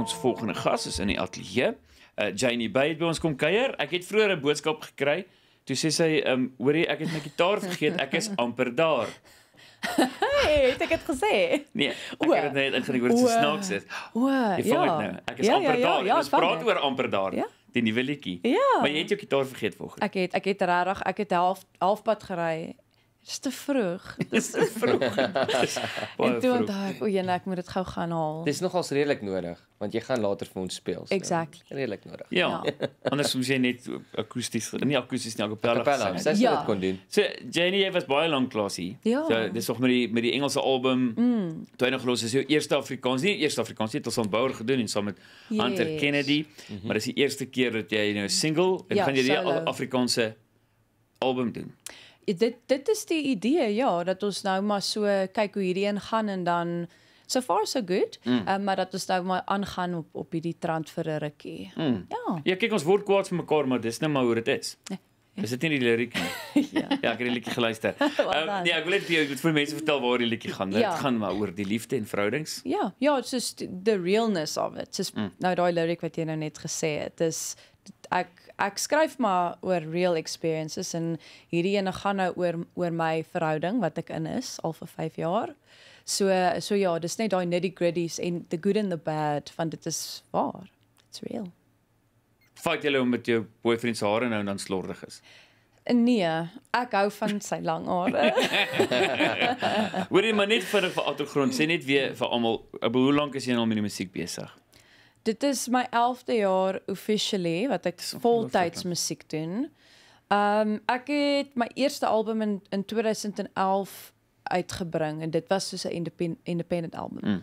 ons volgende gas is in die ateljee. Uh Janie Bey het by ons kom kuier. Ek het vroeër 'n boodskap gekry. Toe sê sy, "Ehm, um, hoorie, ek het my kitaar vergeet. Ek is amper daar." Hey, het ek het gesê. Nee, ek oe, het net ingeneem oor hoe snaaks dit. O, ja. Nou. Ek is ja, ja, amper ja, daar. Ja, ja, ons praat oor amper daar. Ja? Die nuwe liedjie. Ja. Maar jy het jou kitaar vergeet vanoggend. Ek het ek het regtig, ek het half halfpad gery is te vroeg. Dis te vroeg. en toe onthou ek, o, jy net moet dit gou gaan haal. Dis nogals redelik nodig want jy gaan later vir ons speel. So. Exactly. Redelik nodig. Ja. ja. Anders moet jy net akoesties, nie akoesties nie, akapella. Akapella, sê jy ja. dit kon doen. So Jenny het was baie lank klas hier. Ja. So dis nog met die met die Engelse album. Mm. Toe hy nog los is, jou eerste Afrikaans, nie eerste Afrikaans nie, het ons aan Bouer gedoen en saam met yes. Hunter Kennedy. Mm -hmm. Maar dis die eerste keer dat jy nou single en ja, gaan jy die solo. Afrikaanse album doen. Ja dit dit is die idee ja dat ons nou maar so kyk hoe hierdie een gaan en dan so far so good mm. um, maar dat ons nou maar aangaan op op hierdie trant vir 'n rukkie. Mm. Ja. Ja kyk ons word kwaad vir mekaar maar dis net nou maar hoe dit is. Nee. Is dit nie die liriek nie? ja. Ja, ek het die liedjie geluister. Ehm um, nee, ek wil net vir jou ek moet vir mense vertel waar die liedjie gaan. Dit ja. gaan maar oor die liefde en verhoudings. Ja, ja, it's just the realness of it. Just mm. nou daai lirik wat jy nou net gesê het. Dis ek ek skryf maar oor real experiences en hierdie ene gaan nou oor oor my verhouding wat ek in is al vir 5 jaar. So so ja, dis net daai nitty gritties en the good and the bad van dit is waar. It's real. Fakt jy om met jou boyfriend se hare nou dan slordig is. Nee, ek hou van sy lang hare. Hoorie maar net vir 'n agtergrond, sê net weer vir almal, hoe lank is jy al met die musiek besig? dit is my 11de jaar officially wat ek voltyds musiek doen. Um ek het my eerste album in in 2011 uitgebring en dit was soos 'n independent album. Mm.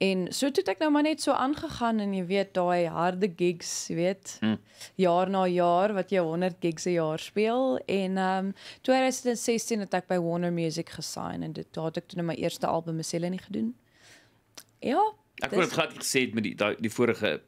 En so toe het ek nou maar net so aangegaan en jy weet daai harde gigs, jy weet, mm. jaar na jaar wat jy 100 gigs 'n jaar speel en um ehm, 2016 het ek by Warner Music gesign en dit daar het ek toe nou my eerste album Miscellany gedoen. Ja, Ek kon dit glad nie gesê het met die die vorige ehm,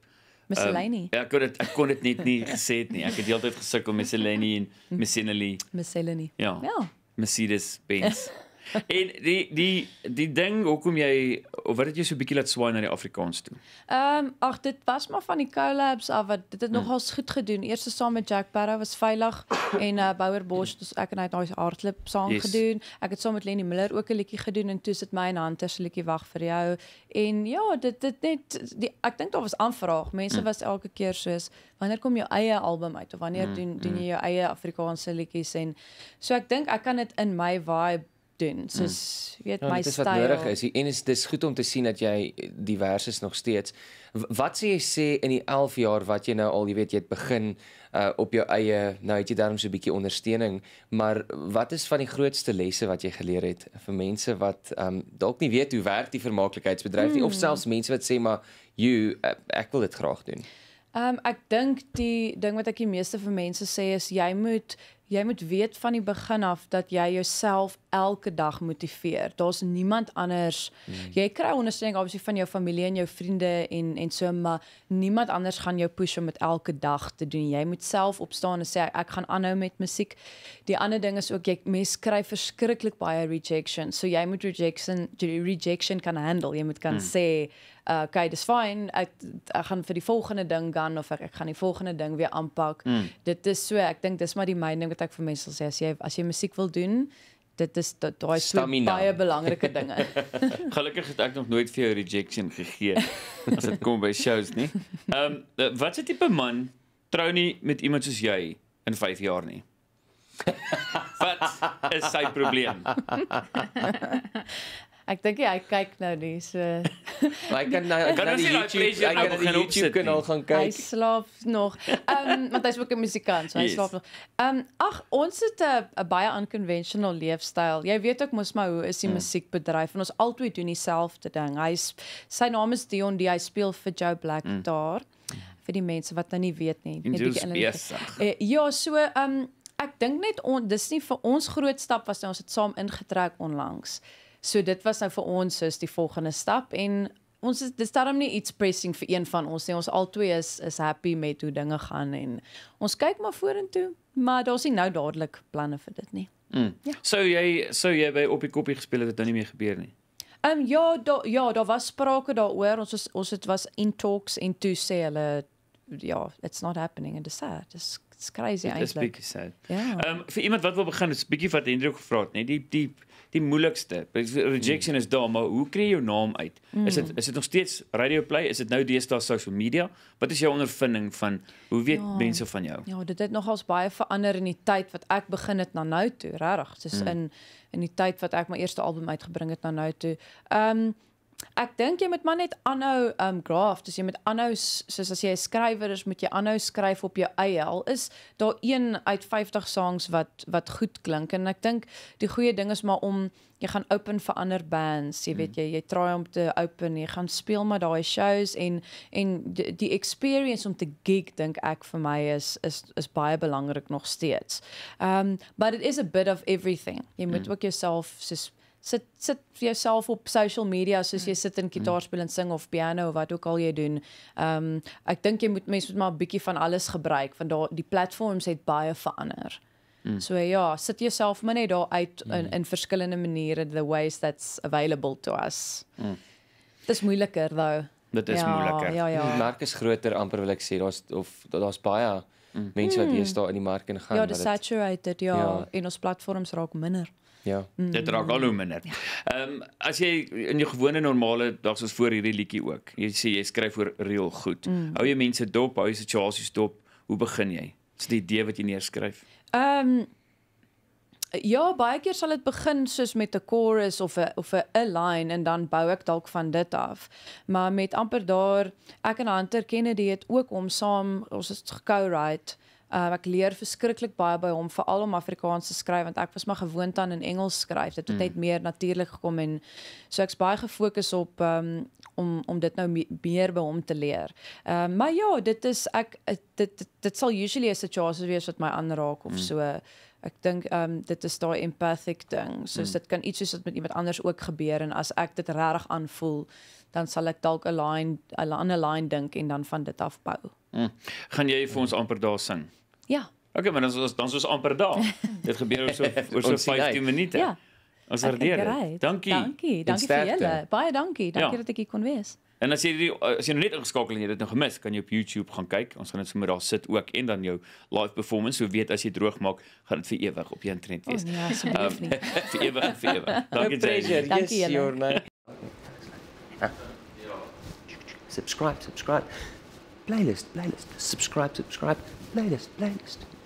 Miss Eleni. Um, ja, ek kon dit ek kon dit net nie gesê het nie. Ek het heeltyd gesukkel met Miss Eleni en Miss Eleni. Miss Eleni. Ja. Ja. Mercedes Benz. en die die die ding hoekom jy of wat het jy so 'n bietjie laat swaai na die Afrikaans toe? Ehm um, ag dit was maar van die collabs af wat dit het hmm. nogals goed gedoen. Eers saam met Jack Barrow was veilig en uh, eh, Bouer Bosch dus ek en hy het daai aardklip saam yes. gedoen. Ek het saam met Lenny Miller ook 'n liedjie gedoen en toe sit my en Hunter se liedjie wag vir jou. En ja, dit dit net die ek dink daar was aanvraag. Mense hmm. was elke keer soos wanneer kom jou eie album uit of wanneer hmm, doen doen jy jou eie Afrikaanse liedjies en so ek dink ek kan dit in my vibe doen. Mm. Soos jy weet ja, my styl. Dit is nodig is en dit is goed om te sien dat jy divers is nog steeds. Wat sê jy sê in die 11 jaar wat jy nou al jy weet jy het begin uh, op jou eie nou het jy daarom so 'n bietjie ondersteuning, maar wat is van die grootste lesse wat jy geleer het vir mense wat um, dalk nie weet hoe werk die vermaaklikheidsbedryf nie hmm. of selfs mense wat sê maar you ek wil dit graag doen. Ehm um, ek dink die ding wat ek die meeste vir mense sê is jy moet jy moet weet van die begin af dat jy jouself elke dag motiveer. Daar's niemand anders. Mm. Jy kry ondersteuning obviously van jou familie en jou vriende en en so maar niemand anders gaan jou push om dit elke dag te doen. Jy moet self opstaan en sê ek gaan aanhou met musiek. Die ander ding is ook jy mens kry verskriklik baie rejection. So jy moet rejection rejection kan handle. Jy moet kan mm. sê Uh, Oké, okay, dis fyn. Ek, ek gaan vir die volgende ding gaan of ek, ek gaan die volgende ding weer aanpak. Mm. Dit is so, ek dink dis maar die mening wat wat ek vir mense sal sê as jy as jy musiek wil doen dit is daai baie belangrike dinge. Gelukkig het ek nog nooit vir jou rejection gegee as dit kom by shows nie. Ehm um, wat se tipe man trou nie met iemand soos jy in 5 jaar nie. Wat is sy probleem? ek dink hy kyk nou nie so Maar ek kan na, kan na, nou na die YouTube, ek kan op die YouTube kanaal gaan kyk. Hy slaap nog. Ehm um, want hy's ook 'n musikant, so hy yes. slaap nog. Ehm um, ag, ons het 'n baie unconventional leefstyl. Jy weet ek mos my hoe is die hmm. musiekbedryf en ons altyd doen dieselfde ding. Hy's sy naam is Dion, die, hy speel vir Joe Black mm. daar vir die mense wat nou nie weet nie, net 'n bietjie in. Eh, ja, so ehm um, ek dink net on, dis nie vir ons groot stap was nou ons het saam ingetrek onlangs. So dit was nou vir ons is die volgende stap en ons is dis daarom nie iets pressing vir een van ons nie. Ons albei is is happy met hoe dinge gaan en ons kyk maar vorentoe, maar daar's nie nou dadelik planne vir dit nie. Mm. Ja. So jy so jy by op die koppie gespeel het dit nou nie meer gebeur nie. Ehm um, ja, da, ja, daar was sprake daaroor. Ons was, ons het was in talks en toe sê hulle ja, it's not happening and it's sad. Dis It's crazy eintlik. It's big said. Ja. Ehm um, vir iemand wat wil begin, is bietjie wat Hendrik gevra het, net die die die moeilikste. Rejection mm. is daar, maar hoe kry jy jou naam uit? Mm. Is dit is dit nog steeds radio play? Is dit nou deesdae sosiale media? Wat is jou ondervinding van hoe weet ja. mense van jou? Ja, dit het nogals baie verander in die tyd wat ek begin het na nou toe, regtig. Dis mm. in in die tyd wat ek my eerste album uitgebring het na nou toe. Ehm um, Ek dink jy moet maar net aanhou um graft, as jy moet aanhou soos as jy 'n skrywer is, moet jy aanhou skryf op jou eie. Al is daar een uit 50 songs wat wat goed klink en ek dink die goeie ding is maar om jy gaan open vir ander bands, jy weet jy jy try om te open, jy gaan speel maar daai shows en en die, die experience om te gig dink ek vir my is is is baie belangrik nog steeds. Um but it is a bit of everything. Jy moet mm. ook jouself soos sit sit vir jouself op social media soos jy mm. sit en mm. gitaar speel en sing of piano of wat ook al jy doen. Ehm um, ek dink jy moet mense moet maar 'n bietjie van alles gebruik want daai die platforms het baie verander. Mm. So ja, sit jouself maar net daar uit mm. in in verskillende maniere the ways that's available to us. Mm. Dis moeiliker wou. Dit is ja, moeiliker. Ja, ja. Mm. Die mark is groter amper wil ek sê. Daar's of daar's baie mm. mense wat hier staan in die mark en gaan. Ja, the saturated, ja, ja, en ons platforms raak minder. Ja. Mm. Dit raak al hoe minder. Ja. Ehm ja. um, as jy in jou gewone normale dag soos voor hierdie liedjie ook. Jy sê jy skryf oor reël goed. Mm. Hou jy mense dop, hou jy situasies dop. Hoe begin jy? Is dit die idee wat jy neerskryf? Ehm um, Ja, baie keer sal dit begin soos met 'n chorus of 'n of 'n line en dan bou ek dalk van dit af. Maar met amper daar ek en Hunter Kennedy het ook om saam ons het gekou write. Um, ek leer verskriklik baie by hom, veral om Afrikaans te skryf want ek was maar gewoond aan in Engels skryf. Dit het mm. net meer natuurlik gekom en so ek's baie gefokus op um, om om dit nou me meer by hom te leer. Ehm um, maar ja, dit is ek dit dit, dit sal usually 'n situasie wees wat my aanraak of mm. so. Ek dink ehm um, dit is daai empathic ding. So mm. dit kan iets soos wat met iemand anders ook gebeur en as ek dit regtig aanvoel, dan sal ek dalk 'n line 'n ander line dink en dan van dit afbou. Mm. Gaan jy vir ons amper daar sing? Ja. OK, maar dan is dan soos amper daar. dit gebeur oor so oor so 15 minute. Ja. Ons waardeer dit. Right. Dankie. Dankie, dankie vir julle. Baie dankie. Dankie ja. dat ek hier kon wees. En as jy die, as jy nog net ingeskakel en jy het dit nog gemis, kan jy op YouTube gaan kyk. Ons gaan dit sommer daar sit ook en dan jou live performance, so weet as jy droog maak, gaan dit vir ewig op jou internet wees. Oh, ja, asseblief um, nie. vir ewig en vir ewig. Dankie no Jane. Dankie yes, your name. Ja. Subscribe, subscribe. playlist, playlist, subscribe, subscribe, playlist, playlist.